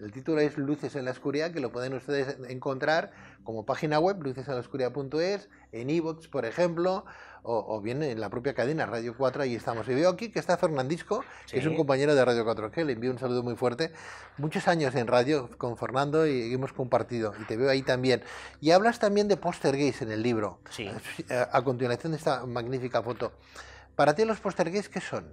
el título es Luces en la Oscuridad, que lo pueden ustedes encontrar como página web, lucesenlaoscuridad.es, en iVoox, por ejemplo, o, bien en la propia cadena Radio 4, ahí estamos. Y veo aquí que está Fernandisco, que es un compañero de Radio 4, que le envío un saludo muy fuerte. Muchos años en radio con Fernando y hemos compartido, y te veo ahí también. Y hablas también de gays en el libro, eh, eh, a, continuación de esta magnífica foto. ¿Para ti los poster gays qué son?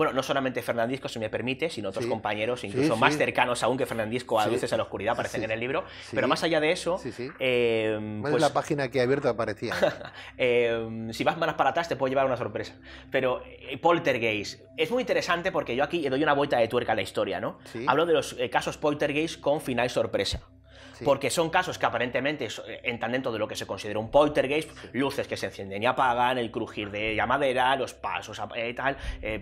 bueno, no solamente Fernandisco, si me permite, sino otros compañeros, incluso más cercanos aún que Fernandisco a Luces en la Oscuridad, aparecen en el libro. Pero más allá de eso. Eh, pues la página que he abierto aparecía? Eh, si vas malas para atrás, te puedo llevar una sorpresa. Pero eh, Poltergeist es muy interesante porque yo aquí le doy una vuelta de tuerca a la historia, ¿no? Hablo de los casos Poltergeist con final sorpresa. Porque son casos que aparentemente eh, entran dentro de lo que se considera un poltergeist, luces que se encienden y apagan, el crujir de llamadera, los pasos y eh, tal, eh,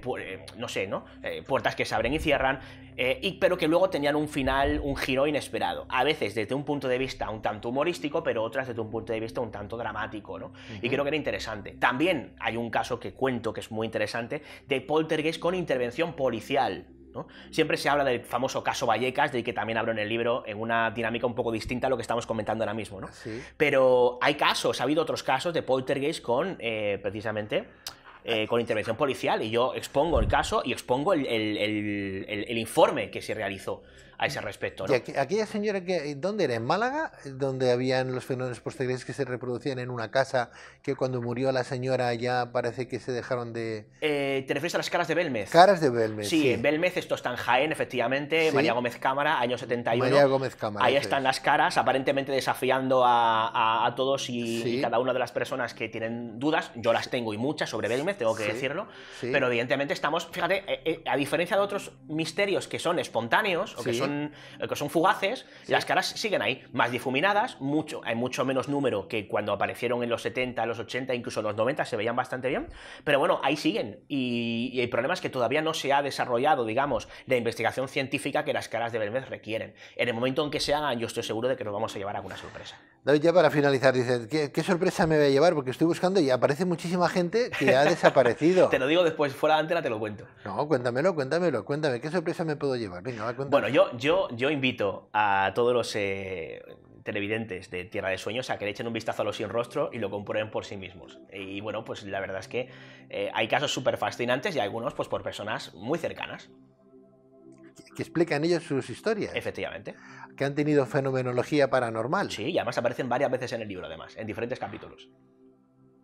no sé, ¿no? puertas que se abren y cierran, y, pero que luego tenían un final, un giro inesperado. A veces desde un punto de vista un tanto humorístico, pero otras desde un punto de vista un tanto dramático, ¿no? Y creo que era interesante. También hay un caso que cuento que es muy interesante de poltergeist con intervención policial. Siempre se habla del famoso caso Vallecas, del que también hablo en el libro, en una dinámica un poco distinta a lo que estamos comentando ahora mismo. Ah, Pero hay casos, ha habido otros casos de poltergeist con, eh, precisamente, eh, ah. con intervención policial. Y yo expongo el caso y expongo el informe que se realizó a ese respecto. Y aquella señora que, eh, ¿dónde era? ¿En Málaga? Eh, donde habían los fenómenos posteriores que se reproducían en una casa que cuando murió la señora ya parece que se dejaron de... Eh, ¿Te refieres a las caras de Belmez? Caras de Belmez, sí. Belmez, esto está en Jaén, efectivamente, María Gómez Cámara, año 71. María Gómez Cámara. Ahí están las caras, aparentemente desafiando a, todos y, y, cada una de las personas que tienen dudas. Yo las tengo y muchas sobre Belmez, tengo que decirlo. Pero evidentemente estamos, fíjate, a diferencia de otros misterios que son espontáneos o que son eh, que son fugaces, las caras siguen ahí, más difuminadas, mucho, hay mucho menos número que cuando aparecieron en los 70, los 80, incluso los 90, se veían bastante bien, pero bueno, ahí siguen. Y, hay el problema que todavía no se ha desarrollado, digamos, la investigación científica que las caras de Belmez requieren. En el momento en que se hagan, yo estoy seguro de que nos vamos a llevar alguna sorpresa. David, ya para finalizar, dice, ¿qué, sorpresa me voy a llevar? Porque estoy buscando y aparece muchísima gente que ha desaparecido. te lo digo después, fuera de antena te lo cuento. No, cuéntamelo, cuéntamelo, cuéntame, ¿qué sorpresa me puedo llevar? Venga, va, bueno, yo, yo, yo invito a todos los eh, televidentes de Tierra de Sueños a que le echen un vistazo a los sin rostro y lo comprueben por sí mismos. Y bueno, pues la verdad es que eh, hay casos súper fascinantes y algunos pues por personas muy cercanas que explican ellos sus historias. Efectivamente. Que han tenido fenomenología paranormal. Sí, y además aparecen varias veces en el libro, además, en diferentes capítulos.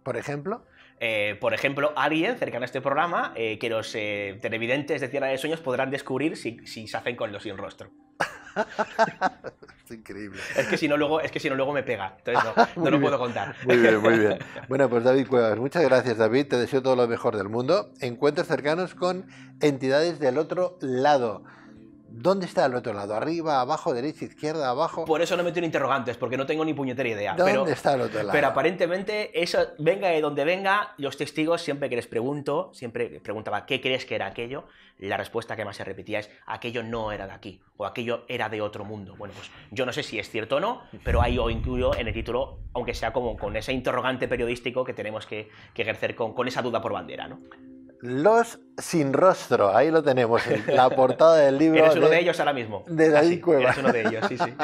¿Por ejemplo? Eh, por ejemplo, alguien cercano a este programa eh, que los eh, televidentes de Tierra de Sueños podrán descubrir si, se hacen con los sin rostro. es increíble. Es que si no luego, es que si no, luego me pega. Entonces no, lo puedo contar. Muy bien, muy bien. Bueno, pues David Cuevas, muchas gracias, David. Te deseo todo lo mejor del mundo. Encuentros cercanos con entidades del otro lado. ¿Dónde está el otro lado? ¿Arriba, abajo, derecha, izquierda, abajo? Por eso no he metido interrogantes, porque no tengo ni puñetera idea. ¿Dónde está el otro lado? Pero aparentemente, eso, venga de donde venga, los testigos, siempre que les pregunto, siempre preguntaba, ¿qué crees que era aquello? La respuesta que más se repetía es, aquello no era de aquí, o aquello era de otro mundo. Bueno, pues yo no sé si es cierto o no, pero ahí lo incluyo en el título, aunque sea como con ese interrogante periodístico que tenemos que, ejercer con, con esa duda por bandera, ¿no? Los sin rostro, ahí lo tenemos, en la portada del libro. Eres uno de, ellos ahora mismo. De David ah, Cueva. Eres uno de ellos, sí, sí.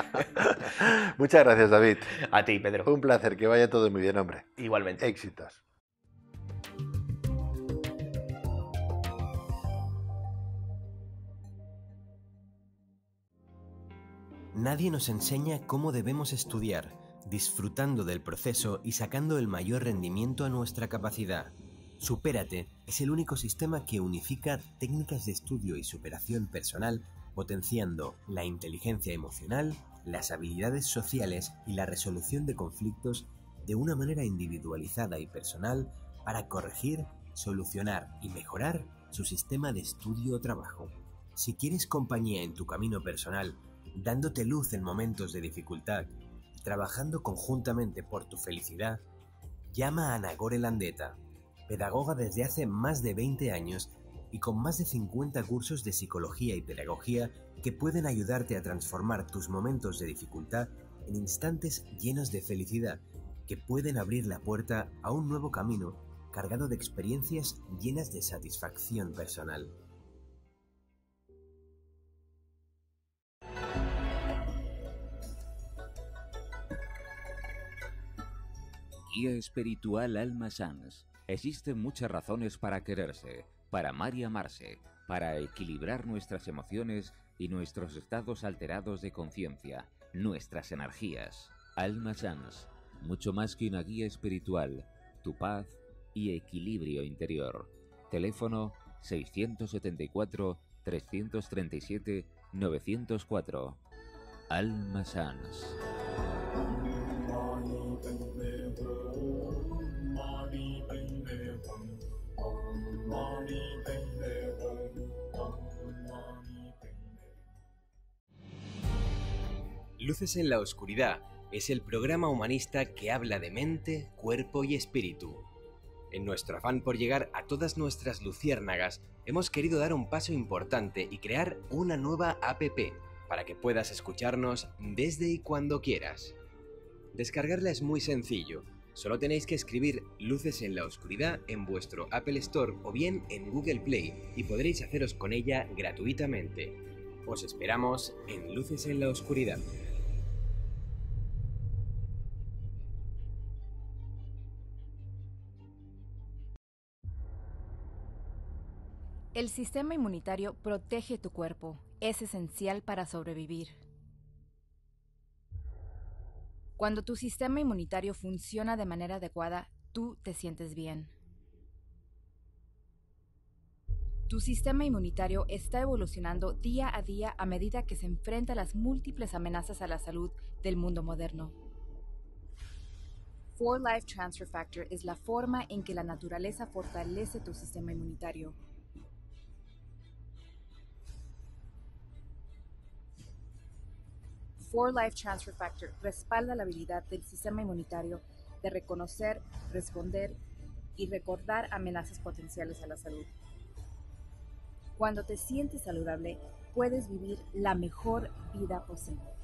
Muchas gracias, David. A ti, Pedro. Un placer, que vaya todo muy bien, hombre. Igualmente. Éxitos. Nadie nos enseña cómo debemos estudiar, disfrutando del proceso y sacando el mayor rendimiento a nuestra capacidad. Supérate es el único sistema que unifica técnicas de estudio y superación personal potenciando la inteligencia emocional, las habilidades sociales y la resolución de conflictos de una manera individualizada y personal para corregir, solucionar y mejorar su sistema de estudio o trabajo. Si quieres compañía en tu camino personal, dándote luz en momentos de dificultad, trabajando conjuntamente por tu felicidad, llama a Nagore Landeta pedagoga desde hace más de 20 años y con más de 50 cursos de psicología y pedagogía que pueden ayudarte a transformar tus momentos de dificultad en instantes llenos de felicidad que pueden abrir la puerta a un nuevo camino cargado de experiencias llenas de satisfacción personal. Guía Espiritual almas sanas. Existen muchas razones para quererse, para amar y amarse, para equilibrar nuestras emociones y nuestros estados alterados de conciencia, nuestras energías. Alma Sans, mucho más que una guía espiritual, tu paz y equilibrio interior. Teléfono 674-337-904. Alma Sans. Luces en la Oscuridad es el programa humanista que habla de mente, cuerpo y espíritu. En nuestro afán por llegar a todas nuestras luciérnagas, hemos querido dar un paso importante y crear una nueva APP para que puedas escucharnos desde y cuando quieras. Descargarla es muy sencillo, solo tenéis que escribir Luces en la Oscuridad en vuestro Apple Store o bien en Google Play y podréis haceros con ella gratuitamente. Os esperamos en Luces en la Oscuridad. El sistema inmunitario protege tu cuerpo, es esencial para sobrevivir. Cuando tu sistema inmunitario funciona de manera adecuada, tú te sientes bien. Tu sistema inmunitario está evolucionando día a día a medida que se enfrenta a las múltiples amenazas a la salud del mundo moderno. 4Life Transfer Factor es la forma en que la naturaleza fortalece tu sistema inmunitario 4-Life Transfer Factor respalda la habilidad del sistema inmunitario de reconocer, responder y recordar amenazas potenciales a la salud. Cuando te sientes saludable, puedes vivir la mejor vida posible.